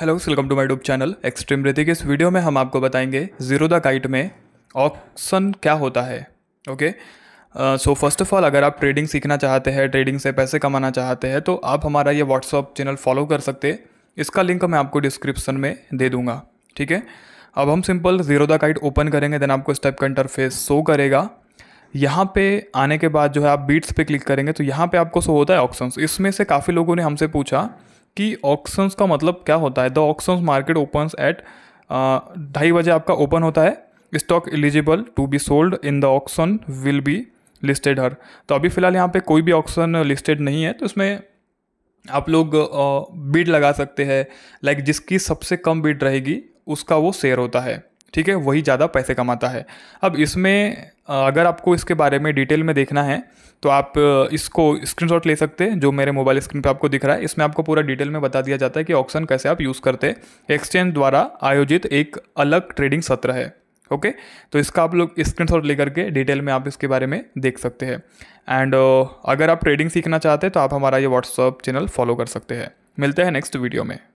hello welcome to my YouTube channel extreme के इस video में हम आपको बताएंगे जीरो द काइट में ऑप्शन क्या होता है okay so first of all अगर आप ट्रेडिंग सीखना चाहते हैं ट्रेडिंग से पैसे कमाना चाहते हैं तो आप हमारा ये व्हाट्सअप चैनल फॉलो कर सकते इसका लिंक मैं आपको डिस्क्रिप्सन में दे दूँगा ठीक है अब हम simple Zerodha Kite open करेंगे देन आपको स्टेप का इंटरफेस शो करेगा यहाँ पे आने के बाद जो है आप बीट्स पे क्लिक करेंगे तो यहाँ पे आपको शो होता है ऑप्शंस इसमें से काफ़ी लोगों ने हमसे पूछा कि ऑक्शंस का मतलब क्या होता है the auctions market opens at ढाई बजे आपका ओपन होता है stock eligible to be sold in the auction will be listed here तो अभी फ़िलहाल यहाँ पे कोई भी ऑक्शन लिस्टेड नहीं है तो इसमें आप लोग बिड लगा सकते हैं लाइक जिसकी सबसे कम बिड रहेगी उसका वो शेयर होता है ठीक है वही ज़्यादा पैसे कमाता है अब इसमें अगर आपको इसके बारे में डिटेल में देखना है तो आप इसको स्क्रीनशॉट ले सकते हैं जो मेरे मोबाइल स्क्रीन पे आपको दिख रहा है इसमें आपको पूरा डिटेल में बता दिया जाता है कि ऑक्शन कैसे आप यूज़ करते हैं एक्सचेंज द्वारा आयोजित एक अलग ट्रेडिंग सत्र है ओके तो इसका आप लोग स्क्रीनशॉट लेकर के डिटेल में आप इसके बारे में देख सकते हैं एंड अगर आप ट्रेडिंग सीखना चाहते हैं तो आप हमारा ये व्हाट्सअप चैनल फॉलो कर सकते हैं मिलते हैं नेक्स्ट वीडियो में